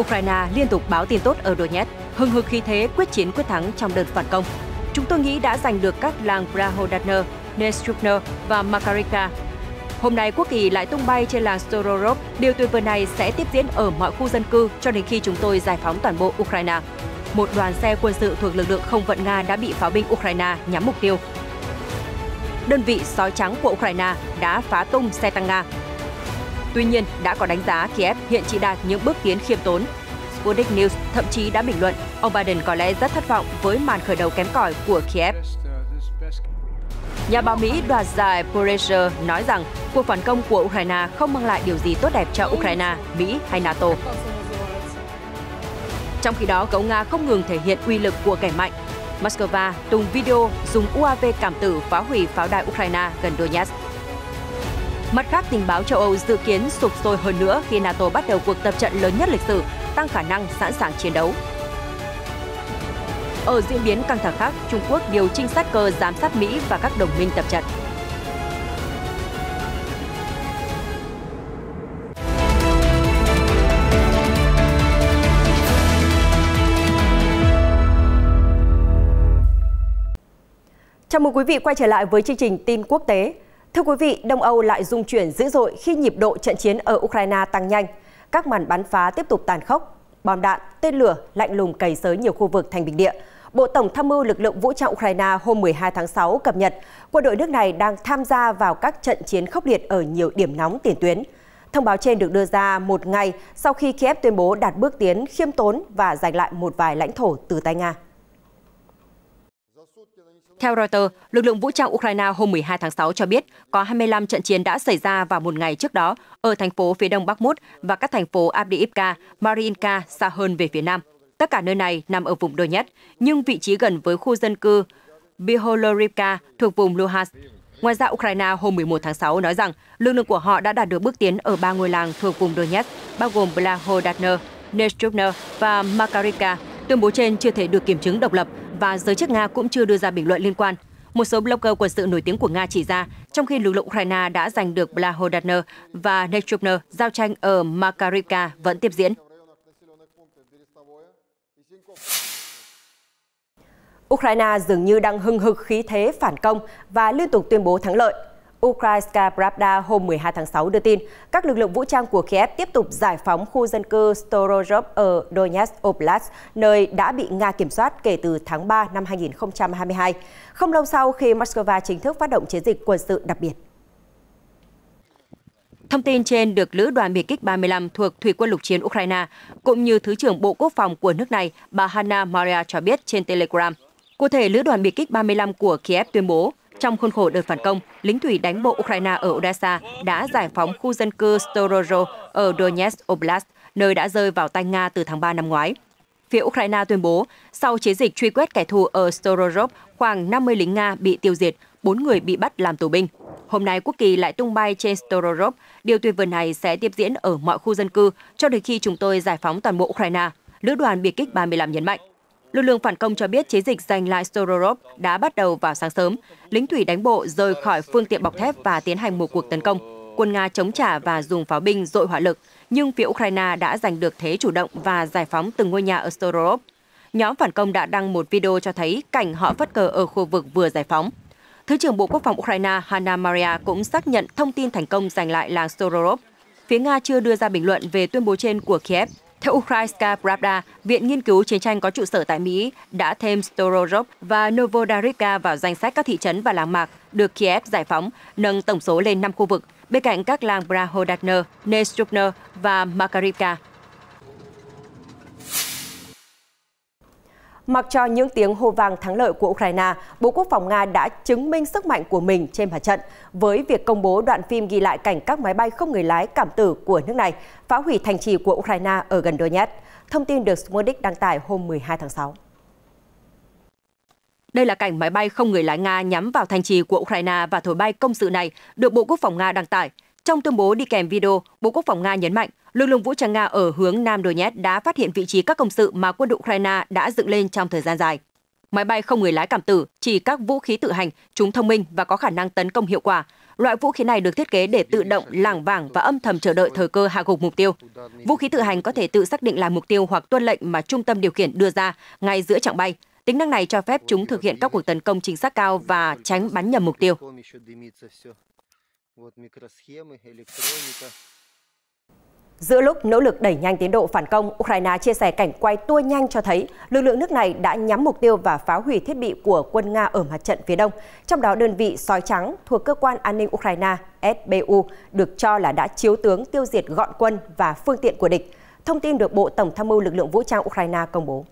Ukraine liên tục báo tin tốt ở Donetsk, hưng hực khí thế quyết chiến quyết thắng trong đợt phản công. Chúng tôi nghĩ đã giành được các làng Brahodatner, Nestrupner và Makarivka. Hôm nay quốc kỳ lại tung bay trên làng Stororov. Điều tuyệt vời này sẽ tiếp diễn ở mọi khu dân cư cho đến khi chúng tôi giải phóng toàn bộ Ukraine. Một đoàn xe quân sự thuộc lực lượng không vận Nga đã bị pháo binh Ukraine nhắm mục tiêu. Đơn vị sói trắng của Ukraine đã phá tung xe tăng Nga, Tuy nhiên, đã có đánh giá Kiev hiện chỉ đạt những bước tiến khiêm tốn. Sputnik News thậm chí đã bình luận ông Biden có lẽ rất thất vọng với màn khởi đầu kém cỏi của Kiev. Nhà báo Mỹ đoạt giải Pulitzer nói rằng cuộc phản công của Ukraine không mang lại điều gì tốt đẹp cho Ukraine, Mỹ hay NATO. Trong khi đó, cậu Nga không ngừng thể hiện uy lực của kẻ mạnh. Moscow tung video dùng UAV cảm tử phá hủy pháo đài Ukraine gần Donetsk. Mặt khác, tình báo châu Âu dự kiến sụp sôi hơn nữa khi NATO bắt đầu cuộc tập trận lớn nhất lịch sử, tăng khả năng sẵn sàng chiến đấu. Ở diễn biến căng thẳng khác, Trung Quốc điều trinh sát cơ giám sát Mỹ và các đồng minh tập trận. Chào mừng quý vị quay trở lại với chương trình tin quốc tế. Thưa quý vị, Đông Âu lại rung chuyển dữ dội khi nhịp độ trận chiến ở Ukraine tăng nhanh. Các màn bắn phá tiếp tục tàn khốc, bom đạn, tên lửa lạnh lùng cày xới nhiều khu vực thành bình địa. Bộ Tổng tham mưu lực lượng vũ trang Ukraine hôm 12 tháng 6 cập nhật, quân đội nước này đang tham gia vào các trận chiến khốc liệt ở nhiều điểm nóng tiền tuyến. Thông báo trên được đưa ra một ngày sau khi Kiev tuyên bố đạt bước tiến khiêm tốn và giành lại một vài lãnh thổ từ tay Nga. Theo Reuters, lực lượng vũ trang Ukraine hôm 12 tháng 6 cho biết có 25 trận chiến đã xảy ra vào một ngày trước đó ở thành phố phía đông Bakhmut và các thành phố Avdiivka, Mariinka xa hơn về phía nam. Tất cả nơi này nằm ở vùng Donetsk, nhưng vị trí gần với khu dân cư Biholorivka thuộc vùng Luhansk. Ngoài ra, Ukraine hôm 11 tháng 6 nói rằng lực lượng của họ đã đạt được bước tiến ở ba ngôi làng thuộc vùng Donetsk, bao gồm Blahodatner, Nestrubner và Makarivka. Tuyên bố trên chưa thể được kiểm chứng độc lập và giới chức Nga cũng chưa đưa ra bình luận liên quan. Một số blogger quân sự nổi tiếng của Nga chỉ ra, trong khi lực lượng Ukraine đã giành được blahodatner và Nechubner, giao tranh ở Makarivka vẫn tiếp diễn. Ukraine dường như đang hưng hực khí thế phản công và liên tục tuyên bố thắng lợi. Ukrainska Pravda hôm 12 tháng 6 đưa tin, các lực lượng vũ trang của Kiev tiếp tục giải phóng khu dân cư Storozhov ở Donetsk Oblast, nơi đã bị Nga kiểm soát kể từ tháng 3 năm 2022, không lâu sau khi Moscow chính thức phát động chiến dịch quân sự đặc biệt. Thông tin trên được Lữ đoàn biệt kích 35 thuộc Thủy quân lục chiến Ukraine, cũng như Thứ trưởng Bộ Quốc phòng của nước này, bà Hanna Maria cho biết trên Telegram. Cụ thể, Lữ đoàn biệt kích 35 của Kiev tuyên bố trong khuôn khổ đợt phản công, lính thủy đánh bộ Ukraine ở Odessa đã giải phóng khu dân cư Storozho ở Donetsk Oblast, nơi đã rơi vào tay Nga từ tháng 3 năm ngoái. Phía Ukraine tuyên bố, sau chiến dịch truy quét kẻ thù ở Storozhov, khoảng 50 lính Nga bị tiêu diệt, 4 người bị bắt làm tù binh. Hôm nay, quốc kỳ lại tung bay trên Storozhov. Điều tuyệt vời này sẽ tiếp diễn ở mọi khu dân cư cho đến khi chúng tôi giải phóng toàn bộ Ukraine. Lữ đoàn biệt kích 35 nhấn mạnh. Lực lượng phản công cho biết chiến dịch giành lại Stororov đã bắt đầu vào sáng sớm. Lính thủy đánh bộ rời khỏi phương tiện bọc thép và tiến hành một cuộc tấn công. Quân Nga chống trả và dùng pháo binh dội hỏa lực, nhưng phía Ukraine đã giành được thế chủ động và giải phóng từng ngôi nhà ở Stororov. Nhóm phản công đã đăng một video cho thấy cảnh họ phất cờ ở khu vực vừa giải phóng. Thứ trưởng Bộ Quốc phòng Ukraine Hanna Maria cũng xác nhận thông tin thành công giành lại làng Stororov. Phía Nga chưa đưa ra bình luận về tuyên bố trên của Kiev. Theo Ukrainska Pravda, Viện Nghiên cứu Chiến tranh có trụ sở tại Mỹ đã thêm Storozhov và Novodarivka vào danh sách các thị trấn và làng mạc được Kiev giải phóng, nâng tổng số lên 5 khu vực, bên cạnh các làng Brahodatner, Nestrupner và Makarivka. Mặc cho những tiếng hô vang thắng lợi của Ukraine, Bộ Quốc phòng Nga đã chứng minh sức mạnh của mình trên mặt trận với việc công bố đoạn phim ghi lại cảnh các máy bay không người lái cảm tử của nước này phá hủy thành trì của Ukraine ở gần Donetsk. Thông tin được Sputnik đăng tải hôm 12 tháng 6. Đây là cảnh máy bay không người lái Nga nhắm vào thành trì của Ukraine và thổi bay công sự này được Bộ Quốc phòng Nga đăng tải – trong tuyên bố đi kèm video, Bộ Quốc phòng Nga nhấn mạnh lực lượng vũ trang Nga ở hướng Nam Donetsk đã phát hiện vị trí các công sự mà quân đội Ukraine đã dựng lên trong thời gian dài. Máy bay không người lái cảm tử, chỉ các vũ khí tự hành, chúng thông minh và có khả năng tấn công hiệu quả. Loại vũ khí này được thiết kế để tự động lảng vảng và âm thầm chờ đợi thời cơ hạ gục mục tiêu. Vũ khí tự hành có thể tự xác định là mục tiêu hoặc tuân lệnh mà trung tâm điều khiển đưa ra ngay giữa chặng bay. Tính năng này cho phép chúng thực hiện các cuộc tấn công chính xác cao và tránh bắn nhầm mục tiêu. Вот микросхемы, электроника. Giữa lúc nỗ lực đẩy nhanh tiến độ phản công, Ukraine chia sẻ cảnh quay tua nhanh cho thấy lực lượng nước này đã nhắm mục tiêu và phá hủy thiết bị của quân Nga ở mặt trận phía đông, trong đó đơn vị sói trắng thuộc cơ quan an ninh Ukraine SBU được cho là đã chiếu tướng tiêu diệt gọn quân và phương tiện của địch. Thông tin được Bộ Tổng tham mưu lực lượng vũ trang Ukraine công bố.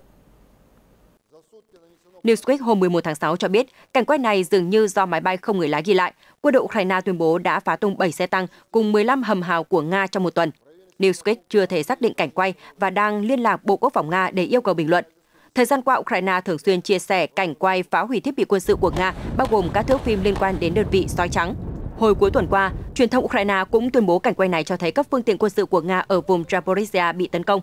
Newsweek hôm 11 tháng 6 cho biết, cảnh quét này dường như do máy bay không người lái ghi lại. Quân đội Ukraine tuyên bố đã phá tung 7 xe tăng cùng 15 hầm hào của Nga trong một tuần. Newsweek chưa thể xác định cảnh quay và đang liên lạc Bộ Quốc phòng Nga để yêu cầu bình luận. Thời gian qua, Ukraine thường xuyên chia sẻ cảnh quay phá hủy thiết bị quân sự của Nga, bao gồm các thước phim liên quan đến đơn vị sói trắng. Hồi cuối tuần qua, truyền thông Ukraine cũng tuyên bố cảnh quay này cho thấy các phương tiện quân sự của Nga ở vùng Zaporizhia bị tấn công,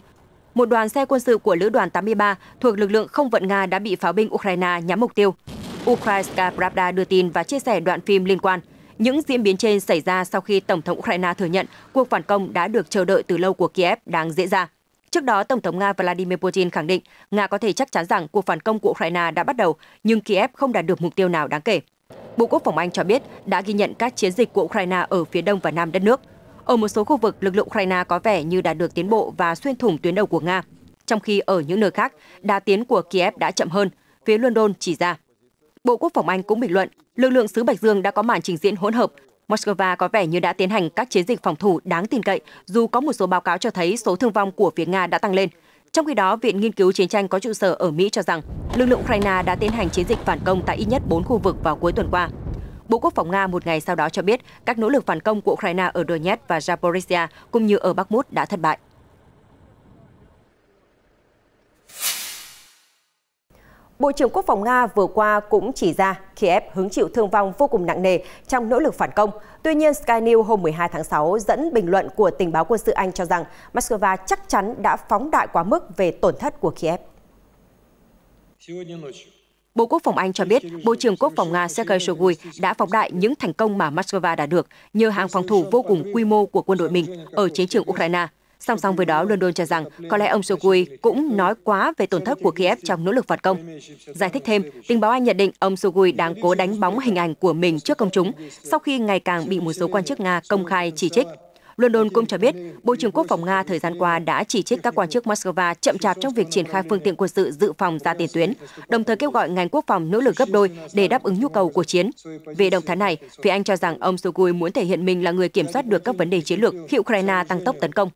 một đoàn xe quân sự của Lữ đoàn 83 thuộc lực lượng không vận Nga đã bị pháo binh Ukraine nhắm mục tiêu. Ukrainska Pravda đưa tin và chia sẻ đoạn phim liên quan. Những diễn biến trên xảy ra sau khi Tổng thống Ukraine thừa nhận cuộc phản công đã được chờ đợi từ lâu của Kiev đang diễn ra. Trước đó, Tổng thống Nga Vladimir Putin khẳng định Nga có thể chắc chắn rằng cuộc phản công của Ukraine đã bắt đầu, nhưng Kiev không đạt được mục tiêu nào đáng kể. Bộ Quốc phòng Anh cho biết đã ghi nhận các chiến dịch của Ukraine ở phía đông và nam đất nước – ở một số khu vực, lực lượng Ukraine có vẻ như đã được tiến bộ và xuyên thủng tuyến đầu của Nga, trong khi ở những nơi khác, đà tiến của Kiev đã chậm hơn, phía London chỉ ra. Bộ Quốc phòng Anh cũng bình luận, lực lượng xứ Bạch Dương đã có màn trình diễn hỗn hợp. Moscow có vẻ như đã tiến hành các chiến dịch phòng thủ đáng tin cậy, dù có một số báo cáo cho thấy số thương vong của phía Nga đã tăng lên. Trong khi đó, Viện Nghiên cứu Chiến tranh có trụ sở ở Mỹ cho rằng lực lượng Ukraine đã tiến hành chiến dịch phản công tại ít nhất 4 khu vực vào cuối tuần qua, Bộ Quốc phòng Nga một ngày sau đó cho biết các nỗ lực phản công của Ukraine ở Donetsk và Zaporizhia cũng như ở Bakhmut đã thất bại. Bộ trưởng Quốc phòng Nga vừa qua cũng chỉ ra Kiev hứng chịu thương vong vô cùng nặng nề trong nỗ lực phản công. Tuy nhiên, Sky News hôm 12 tháng 6 dẫn bình luận của tình báo quân sự Anh cho rằng Moscow chắc chắn đã phóng đại quá mức về tổn thất của Kiev. Bộ Quốc phòng Anh cho biết, Bộ trưởng Quốc phòng Nga Sergei Shoigu đã phóng đại những thành công mà Moscow đã được nhờ hàng phòng thủ vô cùng quy mô của quân đội mình ở chiến trường Ukraine. Song song với đó, London cho rằng có lẽ ông Shoigu cũng nói quá về tổn thất của Kiev trong nỗ lực phản công. Giải thích thêm, tình báo Anh nhận định ông Shoigu đang cố đánh bóng hình ảnh của mình trước công chúng sau khi ngày càng bị một số quan chức Nga công khai chỉ trích. London cũng cho biết, Bộ trưởng Quốc phòng Nga thời gian qua đã chỉ trích các quan chức Moscow chậm chạp trong việc triển khai phương tiện quân sự dự phòng ra tiền tuyến, đồng thời kêu gọi ngành quốc phòng nỗ lực gấp đôi để đáp ứng nhu cầu của chiến. Về động thái này, phía Anh cho rằng ông Sokui muốn thể hiện mình là người kiểm soát được các vấn đề chiến lược khi Ukraine tăng tốc tấn công.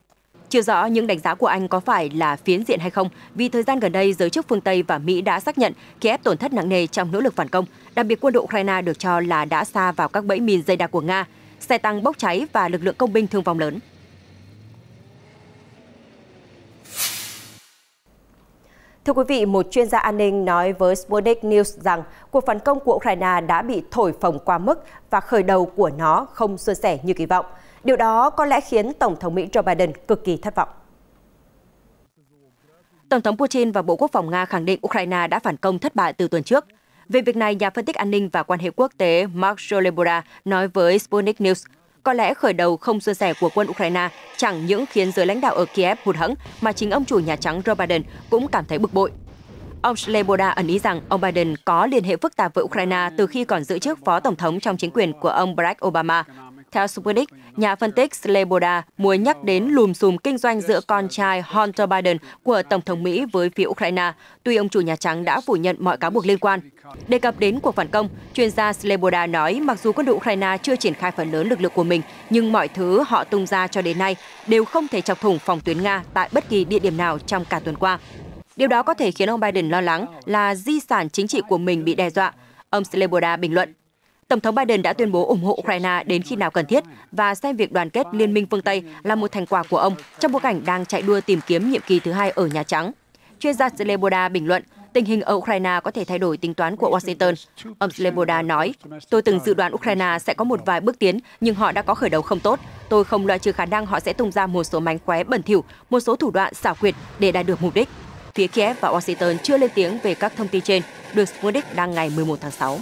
Chưa rõ những đánh giá của Anh có phải là phiến diện hay không, vì thời gian gần đây giới chức phương Tây và Mỹ đã xác nhận Kiev tổn thất nặng nề trong nỗ lực phản công, đặc biệt quân đội Ukraine được cho là đã xa vào các bẫy mìn dây đặc của Nga, xe tăng bốc cháy và lực lượng công binh thương vong lớn. Thưa quý vị, một chuyên gia an ninh nói với Sputnik News rằng cuộc phản công của Ukraine đã bị thổi phồng quá mức và khởi đầu của nó không suôn sẻ như kỳ vọng. Điều đó có lẽ khiến Tổng thống Mỹ Joe Biden cực kỳ thất vọng. Tổng thống Putin và Bộ Quốc phòng Nga khẳng định Ukraine đã phản công thất bại từ tuần trước. Về việc này, nhà phân tích an ninh và quan hệ quốc tế Mark Jolebora nói với Sputnik News, có lẽ khởi đầu không suôn sẻ của quân Ukraine chẳng những khiến giới lãnh đạo ở Kiev hụt hẫng mà chính ông chủ Nhà Trắng Joe Biden cũng cảm thấy bực bội. Ông Sleboda ẩn ý rằng ông Biden có liên hệ phức tạp với Ukraine từ khi còn giữ chức phó tổng thống trong chính quyền của ông Barack Obama theo Sputnik, nhà phân tích Sleboda muốn nhắc đến lùm xùm kinh doanh giữa con trai Hunter Biden của Tổng thống Mỹ với phía Ukraine, tuy ông chủ Nhà Trắng đã phủ nhận mọi cáo buộc liên quan. Đề cập đến cuộc phản công, chuyên gia Sleboda nói mặc dù quân đội Ukraine chưa triển khai phần lớn lực lượng của mình, nhưng mọi thứ họ tung ra cho đến nay đều không thể chọc thủng phòng tuyến Nga tại bất kỳ địa điểm nào trong cả tuần qua. Điều đó có thể khiến ông Biden lo lắng là di sản chính trị của mình bị đe dọa. Ông Sleboda bình luận, Tổng thống Biden đã tuyên bố ủng hộ Ukraine đến khi nào cần thiết và xem việc đoàn kết Liên minh phương Tây là một thành quả của ông trong bối cảnh đang chạy đua tìm kiếm nhiệm kỳ thứ hai ở Nhà Trắng. Chuyên gia Sleboda bình luận, tình hình ở Ukraine có thể thay đổi tính toán của Washington. Ông Sleboda nói, tôi từng dự đoán Ukraine sẽ có một vài bước tiến, nhưng họ đã có khởi đầu không tốt. Tôi không loại trừ khả năng họ sẽ tung ra một số mánh khóe bẩn thỉu, một số thủ đoạn xảo quyệt để đạt được mục đích. Phía Kiev và Washington chưa lên tiếng về các thông tin trên, được Sputnik đăng ngày 11 tháng 6.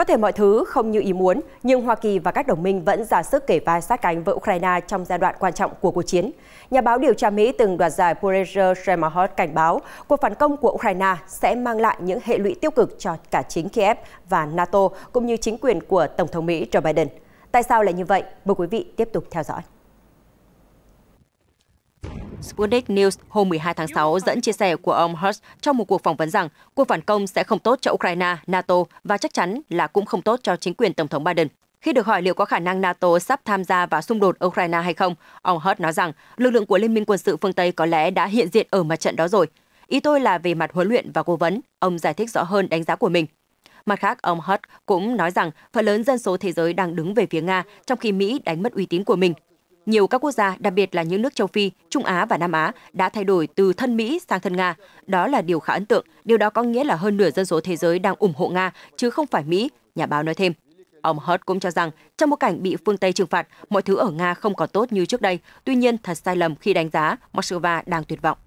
Có thể mọi thứ không như ý muốn, nhưng Hoa Kỳ và các đồng minh vẫn ra sức kể vai sát cánh với Ukraine trong giai đoạn quan trọng của cuộc chiến. Nhà báo điều tra Mỹ từng đoạt giải Pulitzer Schermerhorn cảnh báo cuộc phản công của Ukraine sẽ mang lại những hệ lụy tiêu cực cho cả chính Kiev và NATO cũng như chính quyền của Tổng thống Mỹ Joe Biden. Tại sao lại như vậy? Mời quý vị tiếp tục theo dõi. Sputnik News hôm 12 tháng 6 dẫn chia sẻ của ông Hertz trong một cuộc phỏng vấn rằng cuộc phản công sẽ không tốt cho Ukraine, NATO và chắc chắn là cũng không tốt cho chính quyền Tổng thống Biden. Khi được hỏi liệu có khả năng NATO sắp tham gia vào xung đột Ukraine hay không, ông Hertz nói rằng lực lượng của Liên minh quân sự phương Tây có lẽ đã hiện diện ở mặt trận đó rồi. Ý tôi là về mặt huấn luyện và cố vấn, ông giải thích rõ hơn đánh giá của mình. Mặt khác, ông Hurt cũng nói rằng phần lớn dân số thế giới đang đứng về phía Nga, trong khi Mỹ đánh mất uy tín của mình nhiều các quốc gia, đặc biệt là những nước châu Phi, Trung Á và Nam Á đã thay đổi từ thân Mỹ sang thân Nga. Đó là điều khá ấn tượng. Điều đó có nghĩa là hơn nửa dân số thế giới đang ủng hộ Nga chứ không phải Mỹ, nhà báo nói thêm. Ông Hurt cũng cho rằng, trong một cảnh bị phương Tây trừng phạt, mọi thứ ở Nga không còn tốt như trước đây. Tuy nhiên, thật sai lầm khi đánh giá Moscow đang tuyệt vọng.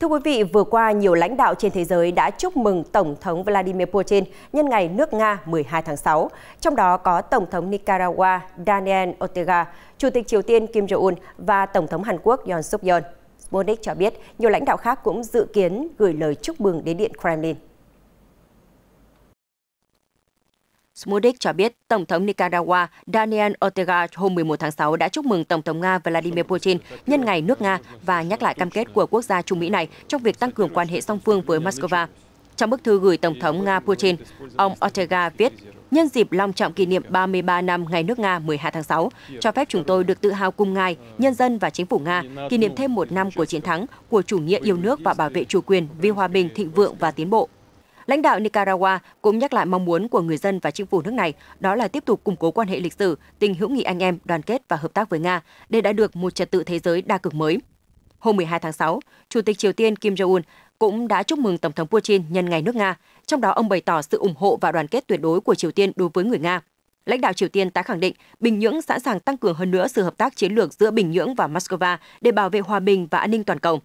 Thưa quý vị, vừa qua nhiều lãnh đạo trên thế giới đã chúc mừng Tổng thống Vladimir Putin nhân ngày nước Nga 12 tháng 6, trong đó có Tổng thống Nicaragua Daniel Ortega, Chủ tịch Triều Tiên Kim Jong-un và Tổng thống Hàn Quốc Yon Suk-yeol. Monique cho biết nhiều lãnh đạo khác cũng dự kiến gửi lời chúc mừng đến Điện Kremlin. Smudik cho biết Tổng thống Nicaragua Daniel Ortega hôm 11 tháng 6 đã chúc mừng Tổng thống Nga Vladimir Putin nhân ngày nước Nga và nhắc lại cam kết của quốc gia Trung Mỹ này trong việc tăng cường quan hệ song phương với Moscow. Trong bức thư gửi Tổng thống Nga Putin, ông Ortega viết, nhân dịp long trọng kỷ niệm 33 năm Ngày nước Nga 12 tháng 6, cho phép chúng tôi được tự hào cùng ngài, nhân dân và chính phủ Nga kỷ niệm thêm một năm của chiến thắng, của chủ nghĩa yêu nước và bảo vệ chủ quyền vì hòa bình, thịnh vượng và tiến bộ. Lãnh đạo Nicaragua cũng nhắc lại mong muốn của người dân và chính phủ nước này đó là tiếp tục củng cố quan hệ lịch sử, tình hữu nghị anh em, đoàn kết và hợp tác với Nga để đã được một trật tự thế giới đa cực mới. Hôm 12 tháng 6, Chủ tịch Triều Tiên Kim Jong-un cũng đã chúc mừng Tổng thống Putin nhân ngày nước Nga, trong đó ông bày tỏ sự ủng hộ và đoàn kết tuyệt đối của Triều Tiên đối với người Nga. Lãnh đạo Triều Tiên tái khẳng định Bình Nhưỡng sẵn sàng tăng cường hơn nữa sự hợp tác chiến lược giữa Bình Nhưỡng và Moscow để bảo vệ hòa bình và an ninh toàn cầu.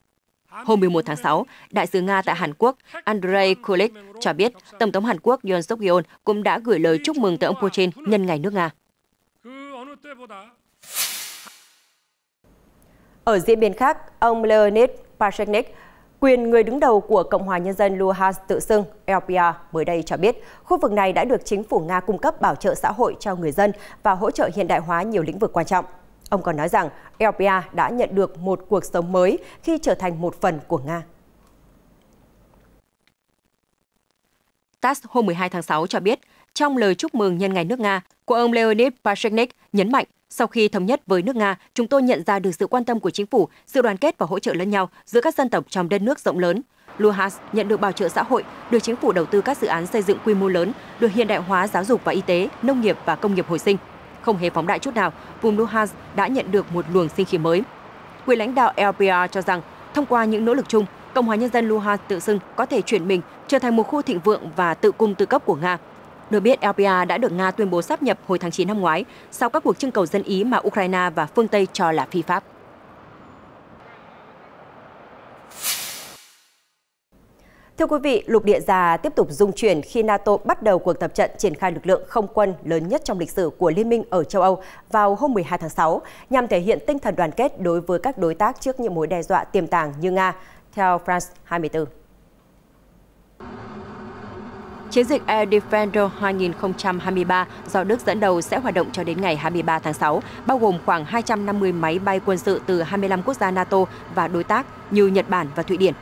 Hôm 11 tháng 6, Đại sứ Nga tại Hàn Quốc Andrei Kulik cho biết Tổng thống Hàn Quốc Yoon suk yeol cũng đã gửi lời chúc mừng tới ông Putin nhân ngày nước Nga. Ở diễn biến khác, ông Leonid Pashchnik, quyền người đứng đầu của Cộng hòa Nhân dân Luhansk tự xưng LPR, mới đây cho biết, khu vực này đã được chính phủ Nga cung cấp bảo trợ xã hội cho người dân và hỗ trợ hiện đại hóa nhiều lĩnh vực quan trọng. Ông còn nói rằng LPR đã nhận được một cuộc sống mới khi trở thành một phần của Nga. TASS hôm 12 tháng 6 cho biết, trong lời chúc mừng nhân ngày nước Nga của ông Leonid Pashchnik nhấn mạnh, sau khi thống nhất với nước Nga, chúng tôi nhận ra được sự quan tâm của chính phủ, sự đoàn kết và hỗ trợ lẫn nhau giữa các dân tộc trong đất nước rộng lớn. Luhansk nhận được bảo trợ xã hội, được chính phủ đầu tư các dự án xây dựng quy mô lớn, được hiện đại hóa giáo dục và y tế, nông nghiệp và công nghiệp hồi sinh không hề phóng đại chút nào, vùng Luhansk đã nhận được một luồng sinh khí mới. Quyền lãnh đạo LPR cho rằng, thông qua những nỗ lực chung, Cộng hòa Nhân dân Luhansk tự xưng có thể chuyển mình trở thành một khu thịnh vượng và tự cung tự cấp của Nga. Được biết, LPA đã được Nga tuyên bố sáp nhập hồi tháng 9 năm ngoái sau các cuộc trưng cầu dân Ý mà Ukraine và phương Tây cho là phi pháp. Thưa quý vị, lục địa già tiếp tục dung chuyển khi NATO bắt đầu cuộc tập trận triển khai lực lượng không quân lớn nhất trong lịch sử của Liên minh ở châu Âu vào hôm 12 tháng 6, nhằm thể hiện tinh thần đoàn kết đối với các đối tác trước những mối đe dọa tiềm tàng như Nga, theo France 24. Chiến dịch Air Defender 2023 do Đức dẫn đầu sẽ hoạt động cho đến ngày 23 tháng 6, bao gồm khoảng 250 máy bay quân sự từ 25 quốc gia NATO và đối tác như Nhật Bản và Thụy Điển.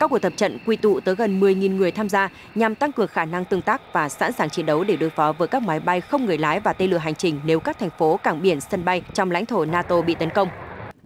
Các cuộc tập trận quy tụ tới gần 10.000 người tham gia nhằm tăng cường khả năng tương tác và sẵn sàng chiến đấu để đối phó với các máy bay không người lái và tên lửa hành trình nếu các thành phố, cảng biển, sân bay trong lãnh thổ NATO bị tấn công.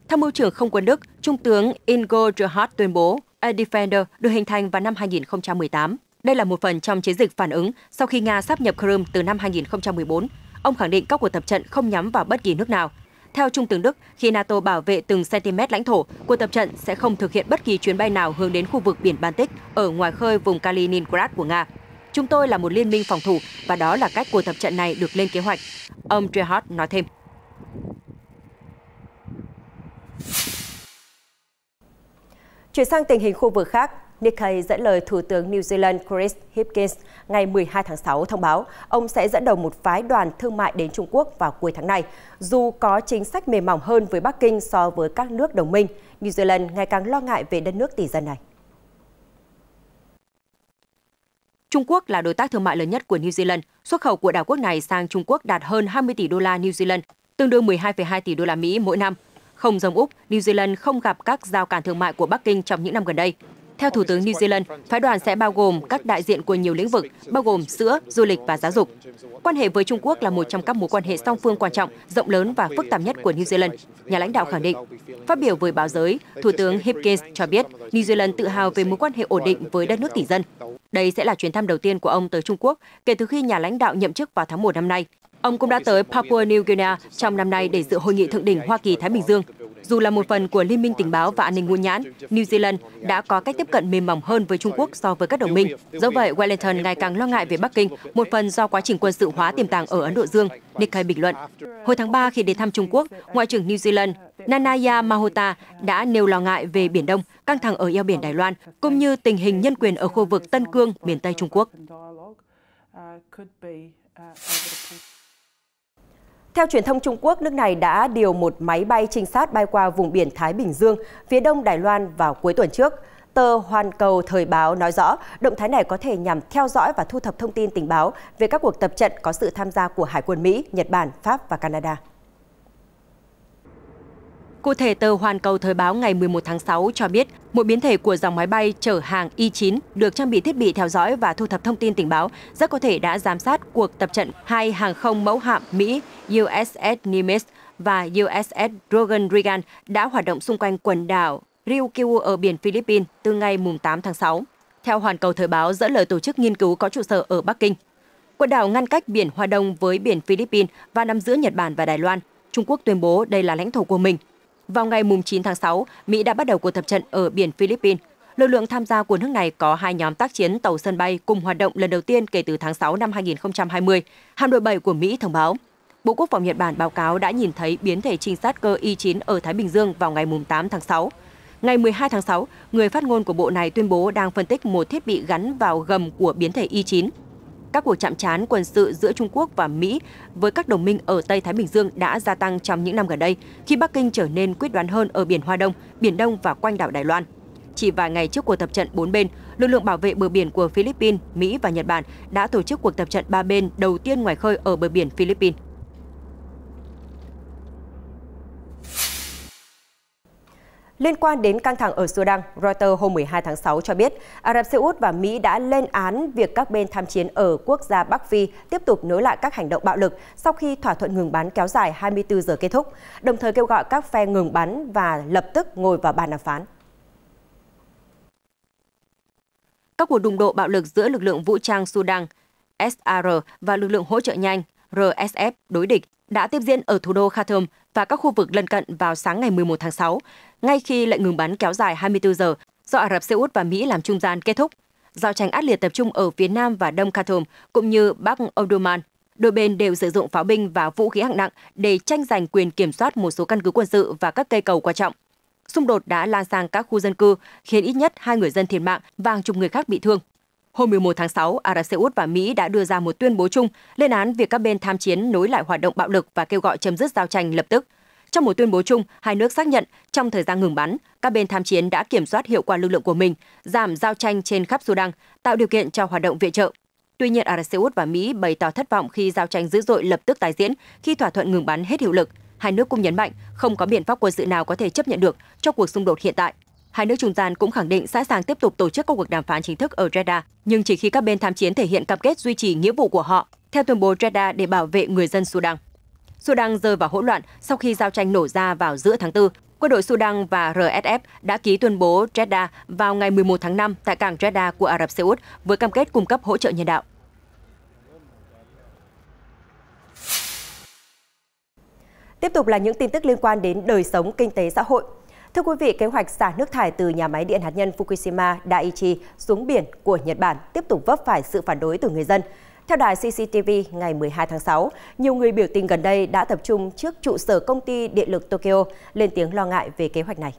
Tham mưu trưởng không quân Đức, Trung tướng Ingo Gerhardt tuyên bố Air Defender được hình thành vào năm 2018. Đây là một phần trong chiến dịch phản ứng sau khi Nga sáp nhập Crimea từ năm 2014. Ông khẳng định các cuộc tập trận không nhắm vào bất kỳ nước nào, theo Trung tướng Đức, khi NATO bảo vệ từng cm lãnh thổ, cuộc tập trận sẽ không thực hiện bất kỳ chuyến bay nào hướng đến khu vực biển Baltic ở ngoài khơi vùng Kaliningrad của Nga. Chúng tôi là một liên minh phòng thủ và đó là cách cuộc tập trận này được lên kế hoạch. Ông Trehart nói thêm. Chuyển sang tình hình khu vực khác, Nikkei dẫn lời Thủ tướng New Zealand Chris Hipkins ngày 12 tháng 6 thông báo ông sẽ dẫn đầu một phái đoàn thương mại đến Trung Quốc vào cuối tháng này. Dù có chính sách mềm mỏng hơn với Bắc Kinh so với các nước đồng minh, New Zealand ngày càng lo ngại về đất nước tỷ dân này. Trung Quốc là đối tác thương mại lớn nhất của New Zealand. Xuất khẩu của đảo quốc này sang Trung Quốc đạt hơn 20 tỷ đô la New Zealand, tương đương 12,2 tỷ đô la Mỹ mỗi năm. Không giống Úc, New Zealand không gặp các giao cản thương mại của Bắc Kinh trong những năm gần đây. Theo Thủ tướng New Zealand, phái đoàn sẽ bao gồm các đại diện của nhiều lĩnh vực, bao gồm sữa, du lịch và giáo dục. Quan hệ với Trung Quốc là một trong các mối quan hệ song phương quan trọng, rộng lớn và phức tạp nhất của New Zealand, nhà lãnh đạo khẳng định. Phát biểu với báo giới, Thủ tướng Hipkins cho biết New Zealand tự hào về mối quan hệ ổn định với đất nước tỷ dân. Đây sẽ là chuyến thăm đầu tiên của ông tới Trung Quốc kể từ khi nhà lãnh đạo nhậm chức vào tháng 1 năm nay. Ông cũng đã tới Papua New Guinea trong năm nay để dự hội nghị thượng đỉnh Hoa Kỳ-Thái Bình Dương. Dù là một phần của Liên minh Tình báo và An ninh Nguyên nhãn, New Zealand đã có cách tiếp cận mềm mỏng hơn với Trung Quốc so với các đồng minh. Do vậy, Wellington ngày càng lo ngại về Bắc Kinh, một phần do quá trình quân sự hóa tiềm tàng ở Ấn Độ Dương, Nikkei bình luận. Hồi tháng 3 khi đến thăm Trung Quốc, Ngoại trưởng New Zealand Nanaya Mahota đã nêu lo ngại về Biển Đông, căng thẳng ở eo biển Đài Loan, cũng như tình hình nhân quyền ở khu vực Tân Cương, miền Tây Trung Quốc. Theo truyền thông Trung Quốc, nước này đã điều một máy bay trinh sát bay qua vùng biển Thái Bình Dương, phía đông Đài Loan vào cuối tuần trước. Tờ Hoàn Cầu Thời báo nói rõ, động thái này có thể nhằm theo dõi và thu thập thông tin tình báo về các cuộc tập trận có sự tham gia của Hải quân Mỹ, Nhật Bản, Pháp và Canada. Cụ thể, tờ Hoàn Cầu Thời báo ngày 11 tháng 6 cho biết một biến thể của dòng máy bay chở hàng Y-9 được trang bị thiết bị theo dõi và thu thập thông tin tình báo rất có thể đã giám sát cuộc tập trận hai hàng không mẫu hạm Mỹ USS Nimitz và USS Rogan Reagan đã hoạt động xung quanh quần đảo Ryukyu ở biển Philippines từ ngày 8 tháng 6. Theo Hoàn Cầu Thời báo, dẫn lời tổ chức nghiên cứu có trụ sở ở Bắc Kinh. Quần đảo ngăn cách biển Hoa Đông với biển Philippines và nằm giữa Nhật Bản và Đài Loan. Trung Quốc tuyên bố đây là lãnh thổ của mình – vào ngày 9 tháng 6, Mỹ đã bắt đầu cuộc tập trận ở biển Philippines. Lực lượng tham gia của nước này có hai nhóm tác chiến tàu sân bay cùng hoạt động lần đầu tiên kể từ tháng 6 năm 2020, hạm đội 7 của Mỹ thông báo. Bộ Quốc phòng Nhật Bản báo cáo đã nhìn thấy biến thể trinh sát cơ Y-9 ở Thái Bình Dương vào ngày 8 tháng 6. Ngày 12 tháng 6, người phát ngôn của bộ này tuyên bố đang phân tích một thiết bị gắn vào gầm của biến thể Y-9 các cuộc chạm trán quân sự giữa Trung Quốc và Mỹ với các đồng minh ở Tây Thái Bình Dương đã gia tăng trong những năm gần đây khi Bắc Kinh trở nên quyết đoán hơn ở biển Hoa Đông, Biển Đông và quanh đảo Đài Loan. Chỉ vài ngày trước cuộc tập trận bốn bên, lực lượng bảo vệ bờ biển của Philippines, Mỹ và Nhật Bản đã tổ chức cuộc tập trận ba bên đầu tiên ngoài khơi ở bờ biển Philippines. Liên quan đến căng thẳng ở Sudan, Reuters hôm 12 tháng 6 cho biết, Ả Rập Xê Út và Mỹ đã lên án việc các bên tham chiến ở quốc gia Bắc Phi tiếp tục nối lại các hành động bạo lực sau khi thỏa thuận ngừng bắn kéo dài 24 giờ kết thúc, đồng thời kêu gọi các phe ngừng bắn và lập tức ngồi vào bàn đàm phán. Các cuộc đụng độ bạo lực giữa lực lượng vũ trang Sudan, SAR và lực lượng hỗ trợ nhanh, RSF đối địch đã tiếp diễn ở thủ đô Khartoum và các khu vực lân cận vào sáng ngày 11 tháng 6, ngay khi lệnh ngừng bắn kéo dài 24 giờ do Ả Rập Xê Út và Mỹ làm trung gian kết thúc. Giao tranh ác liệt tập trung ở phía Nam và Đông Khartoum cũng như Bắc Omdurman. Đôi bên đều sử dụng pháo binh và vũ khí hạng nặng để tranh giành quyền kiểm soát một số căn cứ quân sự và các cây cầu quan trọng. Xung đột đã lan sang các khu dân cư, khiến ít nhất hai người dân thiệt mạng và hàng chục người khác bị thương. Hôm 11 tháng 6, Ả Rập Xê Út và Mỹ đã đưa ra một tuyên bố chung lên án việc các bên tham chiến nối lại hoạt động bạo lực và kêu gọi chấm dứt giao tranh lập tức. Trong một tuyên bố chung, hai nước xác nhận trong thời gian ngừng bắn, các bên tham chiến đã kiểm soát hiệu quả lực lượng của mình, giảm giao tranh trên khắp Sudan, tạo điều kiện cho hoạt động viện trợ. Tuy nhiên, Ả Rập Xê Út và Mỹ bày tỏ thất vọng khi giao tranh dữ dội lập tức tái diễn khi thỏa thuận ngừng bắn hết hiệu lực. Hai nước cũng nhấn mạnh không có biện pháp quân sự nào có thể chấp nhận được cho cuộc xung đột hiện tại. Hai nước trung gian cũng khẳng định sẵn sàng tiếp tục tổ chức các cuộc đàm phán chính thức ở Jeddah, nhưng chỉ khi các bên tham chiến thể hiện cam kết duy trì nghĩa vụ của họ, theo tuyên bố Jeddah để bảo vệ người dân Sudan. Sudan rơi vào hỗn loạn sau khi giao tranh nổ ra vào giữa tháng 4. Quân đội Sudan và RSF đã ký tuyên bố Jeddah vào ngày 11 tháng 5 tại cảng Jeddah của Ả Rập Xê Út với cam kết cung cấp hỗ trợ nhân đạo. Tiếp tục là những tin tức liên quan đến đời sống kinh tế xã hội. Thưa quý vị, kế hoạch xả nước thải từ nhà máy điện hạt nhân Fukushima Daiichi xuống biển của Nhật Bản tiếp tục vấp phải sự phản đối từ người dân. Theo đài CCTV ngày 12 tháng 6, nhiều người biểu tình gần đây đã tập trung trước trụ sở công ty điện lực Tokyo lên tiếng lo ngại về kế hoạch này.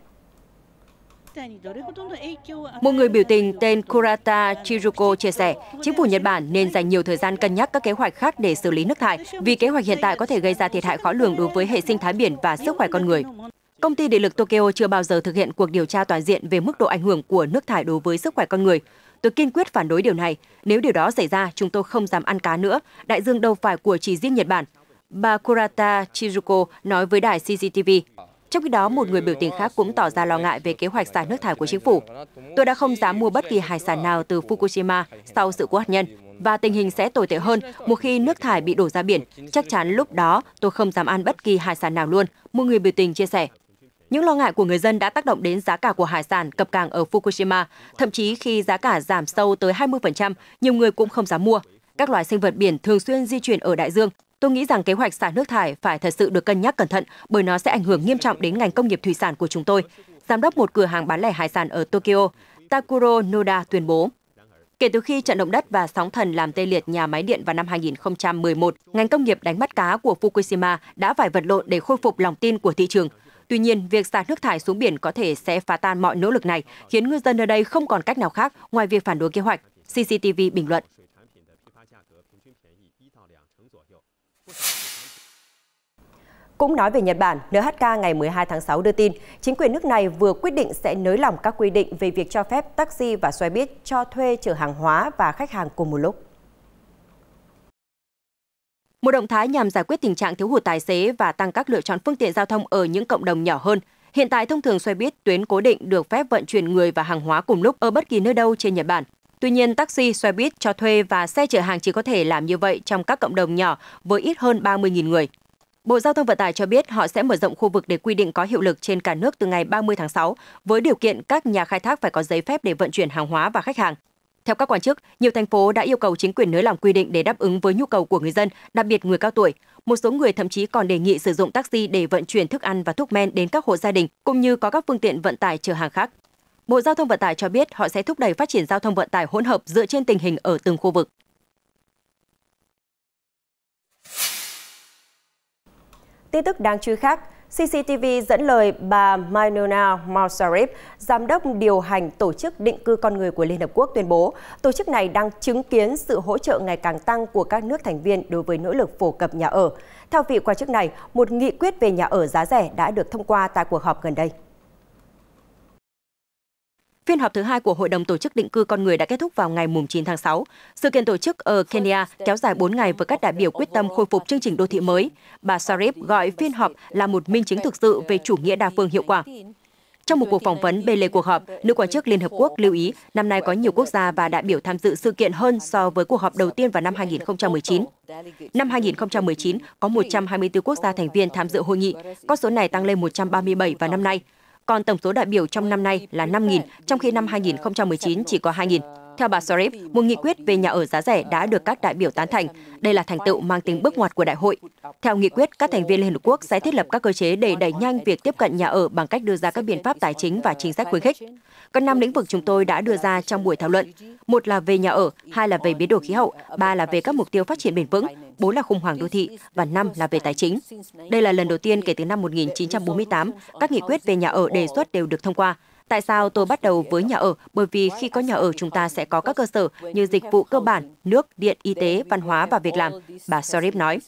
Một người biểu tình tên Kurata Chiruko chia sẻ, chính phủ Nhật Bản nên dành nhiều thời gian cân nhắc các kế hoạch khác để xử lý nước thải, vì kế hoạch hiện tại có thể gây ra thiệt hại khó lường đối với hệ sinh thái biển và sức khỏe con người. Công ty Điện lực Tokyo chưa bao giờ thực hiện cuộc điều tra toàn diện về mức độ ảnh hưởng của nước thải đối với sức khỏe con người. Tôi kiên quyết phản đối điều này. Nếu điều đó xảy ra, chúng tôi không dám ăn cá nữa. Đại dương đâu phải của chỉ riêng Nhật Bản. Bà Kurata Chizuko nói với đài CCTV. Trong khi đó, một người biểu tình khác cũng tỏ ra lo ngại về kế hoạch xả nước thải của chính phủ. Tôi đã không dám mua bất kỳ hải sản nào từ Fukushima sau sự cố hạt nhân và tình hình sẽ tồi tệ hơn một khi nước thải bị đổ ra biển. Chắc chắn lúc đó tôi không dám ăn bất kỳ hải sản nào luôn, một người biểu tình chia sẻ. Những lo ngại của người dân đã tác động đến giá cả của hải sản cập cảng ở Fukushima. Thậm chí khi giá cả giảm sâu tới 20%, nhiều người cũng không dám mua. Các loài sinh vật biển thường xuyên di chuyển ở đại dương. Tôi nghĩ rằng kế hoạch xả nước thải phải thật sự được cân nhắc cẩn thận bởi nó sẽ ảnh hưởng nghiêm trọng đến ngành công nghiệp thủy sản của chúng tôi. Giám đốc một cửa hàng bán lẻ hải sản ở Tokyo, Takuro Noda tuyên bố. Kể từ khi trận động đất và sóng thần làm tê liệt nhà máy điện vào năm 2011, ngành công nghiệp đánh bắt cá của Fukushima đã phải vật lộn để khôi phục lòng tin của thị trường. Tuy nhiên, việc xả nước thải xuống biển có thể sẽ phá tan mọi nỗ lực này, khiến ngư dân ở đây không còn cách nào khác ngoài việc phản đối kế hoạch, CCTV bình luận. Cũng nói về Nhật Bản, NHK ngày 12 tháng 6 đưa tin, chính quyền nước này vừa quyết định sẽ nới lỏng các quy định về việc cho phép taxi và xe buýt cho thuê chở hàng hóa và khách hàng cùng một lúc một động thái nhằm giải quyết tình trạng thiếu hụt tài xế và tăng các lựa chọn phương tiện giao thông ở những cộng đồng nhỏ hơn. Hiện tại thông thường xe buýt tuyến cố định được phép vận chuyển người và hàng hóa cùng lúc ở bất kỳ nơi đâu trên Nhật Bản. Tuy nhiên, taxi, xe buýt cho thuê và xe chở hàng chỉ có thể làm như vậy trong các cộng đồng nhỏ với ít hơn 30.000 người. Bộ Giao thông Vận tải cho biết họ sẽ mở rộng khu vực để quy định có hiệu lực trên cả nước từ ngày 30 tháng 6, với điều kiện các nhà khai thác phải có giấy phép để vận chuyển hàng hóa và khách hàng. Theo các quan chức, nhiều thành phố đã yêu cầu chính quyền nới lỏng quy định để đáp ứng với nhu cầu của người dân, đặc biệt người cao tuổi. Một số người thậm chí còn đề nghị sử dụng taxi để vận chuyển thức ăn và thuốc men đến các hộ gia đình, cũng như có các phương tiện vận tải chở hàng khác. Bộ Giao thông Vận tải cho biết họ sẽ thúc đẩy phát triển giao thông vận tải hỗn hợp dựa trên tình hình ở từng khu vực. Tin tức đáng chú ý khác, CCTV dẫn lời bà Maynona Mausarif, giám đốc điều hành Tổ chức Định cư Con người của Liên Hợp Quốc tuyên bố, tổ chức này đang chứng kiến sự hỗ trợ ngày càng tăng của các nước thành viên đối với nỗ lực phổ cập nhà ở. Theo vị quan chức này, một nghị quyết về nhà ở giá rẻ đã được thông qua tại cuộc họp gần đây. Phiên họp thứ hai của Hội đồng Tổ chức Định cư Con người đã kết thúc vào ngày 9 tháng 6. Sự kiện tổ chức ở Kenya kéo dài 4 ngày với các đại biểu quyết tâm khôi phục chương trình đô thị mới. Bà Sarif gọi phiên họp là một minh chứng thực sự về chủ nghĩa đa phương hiệu quả. Trong một cuộc phỏng vấn bên lề cuộc họp, nữ quan chức Liên Hợp Quốc lưu ý năm nay có nhiều quốc gia và đại biểu tham dự sự kiện hơn so với cuộc họp đầu tiên vào năm 2019. Năm 2019, có 124 quốc gia thành viên tham dự hội nghị, con số này tăng lên 137 vào năm nay còn tổng số đại biểu trong năm nay là 5.000, trong khi năm 2019 chỉ có 2.000. Theo bà Sharif, một nghị quyết về nhà ở giá rẻ đã được các đại biểu tán thành. Đây là thành tựu mang tính bước ngoặt của đại hội. Theo nghị quyết, các thành viên Liên Hợp Quốc sẽ thiết lập các cơ chế để đẩy nhanh việc tiếp cận nhà ở bằng cách đưa ra các biện pháp tài chính và chính sách khuyến khích. Có năm lĩnh vực chúng tôi đã đưa ra trong buổi thảo luận. Một là về nhà ở, hai là về biến đổi khí hậu, ba là về các mục tiêu phát triển bền vững, bốn là khủng hoảng đô thị và năm là về tài chính. Đây là lần đầu tiên kể từ năm 1948, các nghị quyết về nhà ở đề xuất đều được thông qua. Tại sao tôi bắt đầu với nhà ở? Bởi vì khi có nhà ở chúng ta sẽ có các cơ sở như dịch vụ cơ bản, nước, điện, y tế, văn hóa và việc làm, bà Sharif nói.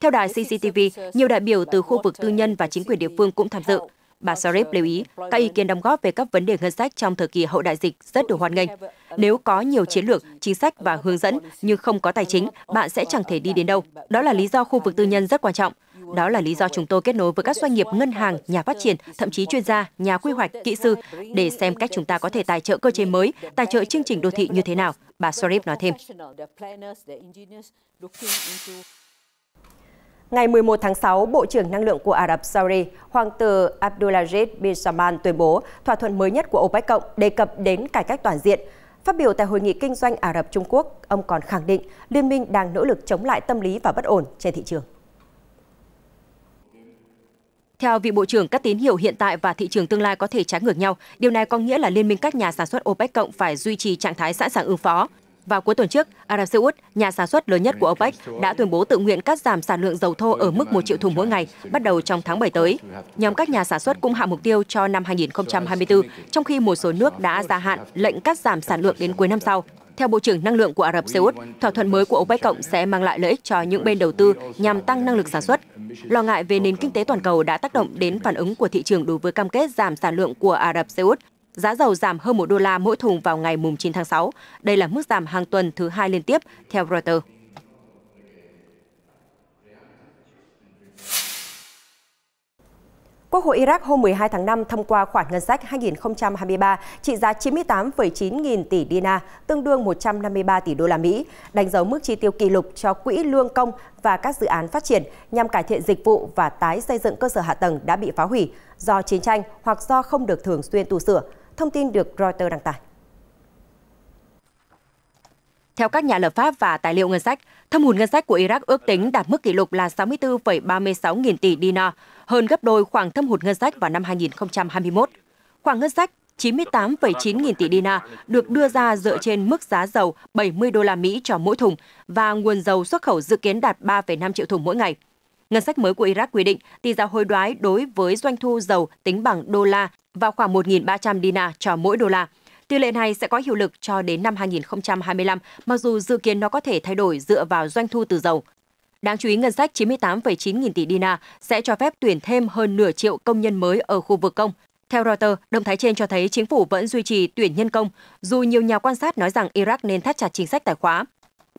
Theo đài CCTV, nhiều đại biểu từ khu vực tư nhân và chính quyền địa phương cũng tham dự. Bà Sarip lưu ý, các ý kiến đóng góp về các vấn đề ngân sách trong thời kỳ hậu đại dịch rất được hoan nghênh. Nếu có nhiều chiến lược, chính sách và hướng dẫn nhưng không có tài chính, bạn sẽ chẳng thể đi đến đâu. Đó là lý do khu vực tư nhân rất quan trọng. Đó là lý do chúng tôi kết nối với các doanh nghiệp ngân hàng, nhà phát triển, thậm chí chuyên gia, nhà quy hoạch, kỹ sư để xem cách chúng ta có thể tài trợ cơ chế mới, tài trợ chương trình đô thị như thế nào, bà Sarip nói thêm. Ngày 11 tháng 6, Bộ trưởng Năng lượng của Ả Rập Saudi, Hoàng tử Abdulaziz bin Salman tuyên bố thỏa thuận mới nhất của OPEC cộng đề cập đến cải cách toàn diện. Phát biểu tại Hội nghị Kinh doanh Ả Rập Trung Quốc, ông còn khẳng định liên minh đang nỗ lực chống lại tâm lý và bất ổn trên thị trường. Theo vị Bộ trưởng, các tín hiệu hiện tại và thị trường tương lai có thể trái ngược nhau. Điều này có nghĩa là liên minh các nhà sản xuất OPEC cộng phải duy trì trạng thái sẵn sàng ứng phó. Vào cuối tuần trước, Ả Rập Xê Út, nhà sản xuất lớn nhất của OPEC, đã tuyên bố tự nguyện cắt giảm sản lượng dầu thô ở mức 1 triệu thùng mỗi ngày bắt đầu trong tháng 7 tới. Nhóm các nhà sản xuất cũng hạ mục tiêu cho năm 2024, trong khi một số nước đã gia hạn lệnh cắt giảm sản lượng đến cuối năm sau. Theo Bộ trưởng Năng lượng của Ả Rập Xê Út, thỏa thuận mới của OPEC cộng sẽ mang lại lợi ích cho những bên đầu tư nhằm tăng năng lực sản xuất. Lo ngại về nền kinh tế toàn cầu đã tác động đến phản ứng của thị trường đối với cam kết giảm sản lượng của Ả Rập Xê Út Giá dầu giảm hơn 1 đô la mỗi thùng vào ngày 9 tháng 6. Đây là mức giảm hàng tuần thứ hai liên tiếp, theo Reuters. Quốc hội Iraq hôm 12 tháng 5 thông qua khoản ngân sách 2023 trị giá 98,9 nghìn tỷ dinar, tương đương 153 tỷ đô la Mỹ, đánh dấu mức chi tiêu kỷ lục cho quỹ lương công và các dự án phát triển nhằm cải thiện dịch vụ và tái xây dựng cơ sở hạ tầng đã bị phá hủy do chiến tranh hoặc do không được thường xuyên tu sửa thông tin được Reuters đăng tải. Theo các nhà lập pháp và tài liệu ngân sách, thâm hụt ngân sách của Iraq ước tính đạt mức kỷ lục là 64,36 nghìn tỷ dinar, hơn gấp đôi khoảng thâm hụt ngân sách vào năm 2021. Khoảng ngân sách 98,9 nghìn tỷ dinar được đưa ra dựa trên mức giá dầu 70 đô la Mỹ cho mỗi thùng và nguồn dầu xuất khẩu dự kiến đạt 3,5 triệu thùng mỗi ngày. Ngân sách mới của Iraq quy định tỷ giá hối đoái đối với doanh thu dầu tính bằng đô la và khoảng 1.300 dinar cho mỗi đô la. Tỷ lệ này sẽ có hiệu lực cho đến năm 2025, mặc dù dự kiến nó có thể thay đổi dựa vào doanh thu từ dầu. Đáng chú ý, ngân sách 98,9 nghìn tỷ dinar sẽ cho phép tuyển thêm hơn nửa triệu công nhân mới ở khu vực công. Theo Reuters, động thái trên cho thấy chính phủ vẫn duy trì tuyển nhân công, dù nhiều nhà quan sát nói rằng Iraq nên thắt chặt chính sách tài khoá.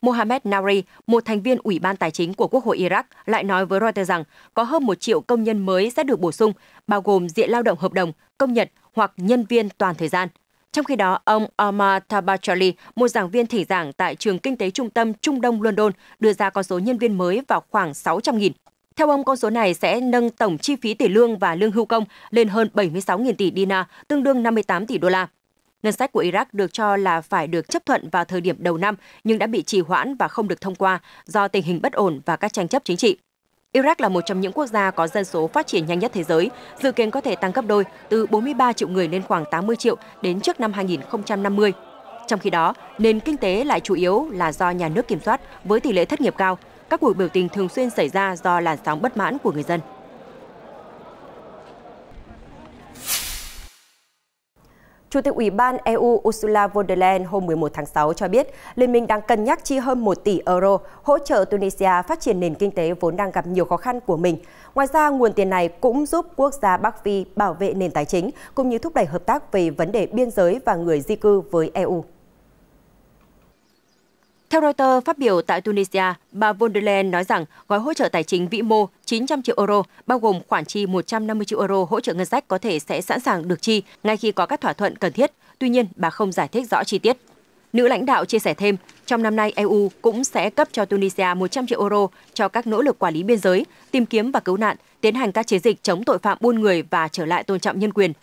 Mohamed Nari, một thành viên Ủy ban Tài chính của Quốc hội Iraq, lại nói với Reuters rằng có hơn một triệu công nhân mới sẽ được bổ sung, bao gồm diện lao động hợp đồng, công nhật hoặc nhân viên toàn thời gian. Trong khi đó, ông Omar Tabachali, một giảng viên thỉnh giảng tại Trường Kinh tế Trung tâm Trung Đông London, đưa ra con số nhân viên mới vào khoảng 600.000. Theo ông, con số này sẽ nâng tổng chi phí tiền lương và lương hưu công lên hơn 76.000 tỷ dinar, tương đương 58 tỷ đô la. Ngân sách của Iraq được cho là phải được chấp thuận vào thời điểm đầu năm nhưng đã bị trì hoãn và không được thông qua do tình hình bất ổn và các tranh chấp chính trị. Iraq là một trong những quốc gia có dân số phát triển nhanh nhất thế giới, dự kiến có thể tăng gấp đôi từ 43 triệu người lên khoảng 80 triệu đến trước năm 2050. Trong khi đó, nền kinh tế lại chủ yếu là do nhà nước kiểm soát với tỷ lệ thất nghiệp cao. Các cuộc biểu tình thường xuyên xảy ra do làn sóng bất mãn của người dân. Chủ tịch Ủy ban EU Ursula von der Leyen hôm 11 tháng 6 cho biết, Liên minh đang cân nhắc chi hơn 1 tỷ euro hỗ trợ Tunisia phát triển nền kinh tế vốn đang gặp nhiều khó khăn của mình. Ngoài ra, nguồn tiền này cũng giúp quốc gia Bắc Phi bảo vệ nền tài chính, cũng như thúc đẩy hợp tác về vấn đề biên giới và người di cư với EU. Theo Reuters phát biểu tại Tunisia, bà von der Leyen nói rằng gói hỗ trợ tài chính vĩ mô 900 triệu euro, bao gồm khoản chi 150 triệu euro hỗ trợ ngân sách có thể sẽ sẵn sàng được chi ngay khi có các thỏa thuận cần thiết. Tuy nhiên, bà không giải thích rõ chi tiết. Nữ lãnh đạo chia sẻ thêm, trong năm nay EU cũng sẽ cấp cho Tunisia 100 triệu euro cho các nỗ lực quản lý biên giới, tìm kiếm và cứu nạn, tiến hành các chiến dịch chống tội phạm buôn người và trở lại tôn trọng nhân quyền.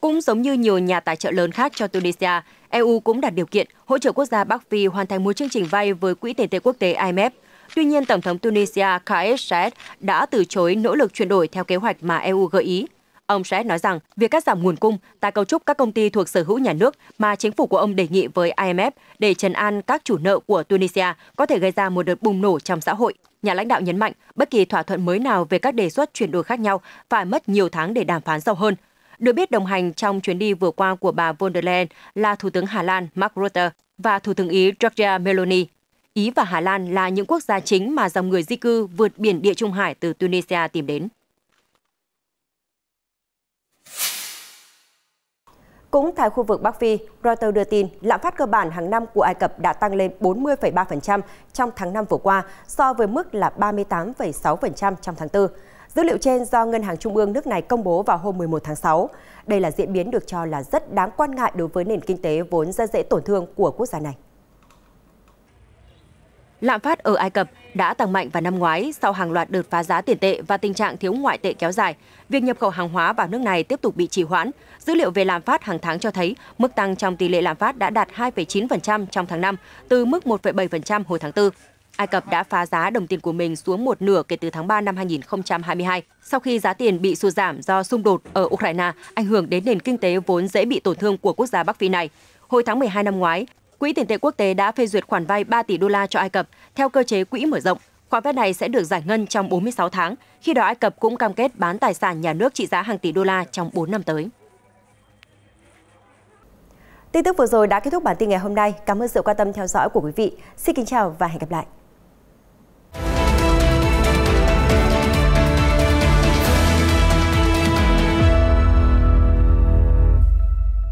Cũng giống như nhiều nhà tài trợ lớn khác cho Tunisia, EU cũng đặt điều kiện hỗ trợ quốc gia Bắc Phi hoàn thành một chương trình vay với Quỹ tiền tệ quốc tế IMF. Tuy nhiên, Tổng thống Tunisia Kais Saied đã từ chối nỗ lực chuyển đổi theo kế hoạch mà EU gợi ý. Ông Saied nói rằng việc cắt giảm nguồn cung, tái cấu trúc các công ty thuộc sở hữu nhà nước mà chính phủ của ông đề nghị với IMF để trấn an các chủ nợ của Tunisia có thể gây ra một đợt bùng nổ trong xã hội. Nhà lãnh đạo nhấn mạnh, bất kỳ thỏa thuận mới nào về các đề xuất chuyển đổi khác nhau phải mất nhiều tháng để đàm phán sâu hơn – được biết đồng hành trong chuyến đi vừa qua của bà von der Leyen là Thủ tướng Hà Lan Mark Rutte và Thủ tướng Ý Giorgia Meloni. Ý và Hà Lan là những quốc gia chính mà dòng người di cư vượt biển Địa Trung Hải từ Tunisia tìm đến. Cũng tại khu vực Bắc Phi, Reuters đưa tin lạm phát cơ bản hàng năm của Ai Cập đã tăng lên 40,3% trong tháng 5 vừa qua so với mức là 38,6% trong tháng 4. Dữ liệu trên do Ngân hàng Trung ương nước này công bố vào hôm 11 tháng 6. Đây là diễn biến được cho là rất đáng quan ngại đối với nền kinh tế vốn rất dễ tổn thương của quốc gia này. Lạm phát ở Ai Cập đã tăng mạnh vào năm ngoái sau hàng loạt đợt phá giá tiền tệ và tình trạng thiếu ngoại tệ kéo dài. Việc nhập khẩu hàng hóa vào nước này tiếp tục bị trì hoãn. Dữ liệu về lạm phát hàng tháng cho thấy mức tăng trong tỷ lệ lạm phát đã đạt 2,9% trong tháng 5, từ mức 1,7% hồi tháng 4. Ai Cập đã phá giá đồng tiền của mình xuống một nửa kể từ tháng 3 năm 2022, sau khi giá tiền bị sụt giảm do xung đột ở Ukraine ảnh hưởng đến nền kinh tế vốn dễ bị tổn thương của quốc gia Bắc Phi này. Hồi tháng 12 năm ngoái, Quỹ tiền tệ quốc tế đã phê duyệt khoản vay 3 tỷ đô la cho Ai Cập theo cơ chế quỹ mở rộng. Khoản vay này sẽ được giải ngân trong 46 tháng, khi đó Ai Cập cũng cam kết bán tài sản nhà nước trị giá hàng tỷ đô la trong 4 năm tới. Tin tức vừa rồi đã kết thúc bản tin ngày hôm nay. Cảm ơn sự quan tâm theo dõi của quý vị. Xin kính chào và hẹn gặp lại.